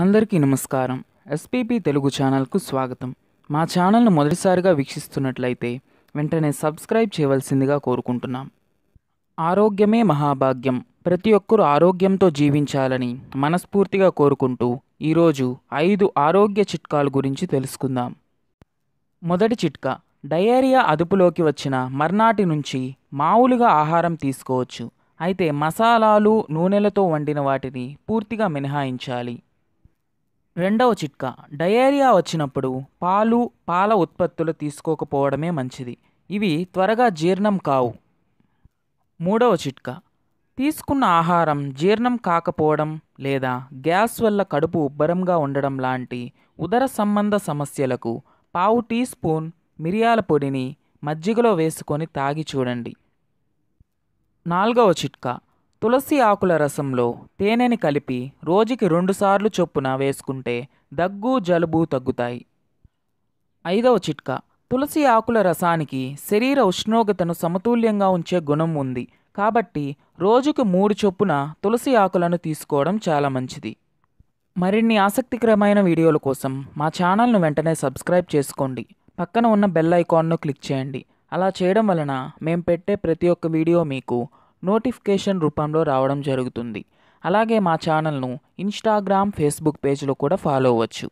అందరికీ నమస్కారం ఎస్పీపీ తెలుగు ఛానల్కు స్వాగతం మా ఛానల్ను మొదటిసారిగా వీక్షిస్తున్నట్లయితే వెంటనే సబ్స్క్రైబ్ చేయవలసిందిగా కోరుకుంటున్నాం ఆరోగ్యమే మహాభాగ్యం ప్రతి ఒక్కరూ ఆరోగ్యంతో జీవించాలని మనస్ఫూర్తిగా కోరుకుంటూ ఈరోజు ఐదు ఆరోగ్య చిట్కాల గురించి తెలుసుకుందాం మొదటి చిట్కా డయేరియా అదుపులోకి వచ్చిన మర్నాటి నుంచి మామూలుగా ఆహారం తీసుకోవచ్చు అయితే మసాలాలు నూనెలతో వండిన వాటిని పూర్తిగా మినహాయించాలి రెండవ చిట్కా డయేరియా వచ్చినప్పుడు పాలు పాల ఉత్పత్తులు తీసుకోకపోవడమే మంచిది ఇవి త్వరగా జీర్ణం కావు మూడవ చిట్కా తీసుకున్న ఆహారం జీర్ణం కాకపోవడం లేదా గ్యాస్ వల్ల కడుపు ఉబ్బరంగా ఉండడం లాంటి ఉదర సంబంధ సమస్యలకు పావు టీ స్పూన్ మిరియాల పొడిని మజ్జిగలో వేసుకొని తాగి చూడండి నాలుగవ చిట్కా తులసి ఆకుల రసంలో తేనెని కలిపి రోజుకి రెండుసార్లు చొప్పున వేసుకుంటే దగ్గు జలుబు తగ్గుతాయి ఐదవ చిట్కా తులసి ఆకుల రసానికి శరీర ఉష్ణోగ్రతను సమతుల్యంగా ఉంచే గుణం ఉంది కాబట్టి రోజుకు మూడు చొప్పున తులసి ఆకులను తీసుకోవడం చాలా మంచిది మరిన్ని ఆసక్తికరమైన వీడియోల కోసం మా ఛానల్ను వెంటనే సబ్స్క్రైబ్ చేసుకోండి పక్కన ఉన్న బెల్ ఐకాన్ను క్లిక్ చేయండి అలా చేయడం వలన మేము పెట్టే ప్రతి ఒక్క వీడియో మీకు నోటిఫికేషన్ రూపంలో రావడం జరుగుతుంది అలాగే మా ఛానల్ను ఇన్స్టాగ్రామ్ ఫేస్బుక్ పేజ్లో కూడా ఫాలో అవ్వచ్చు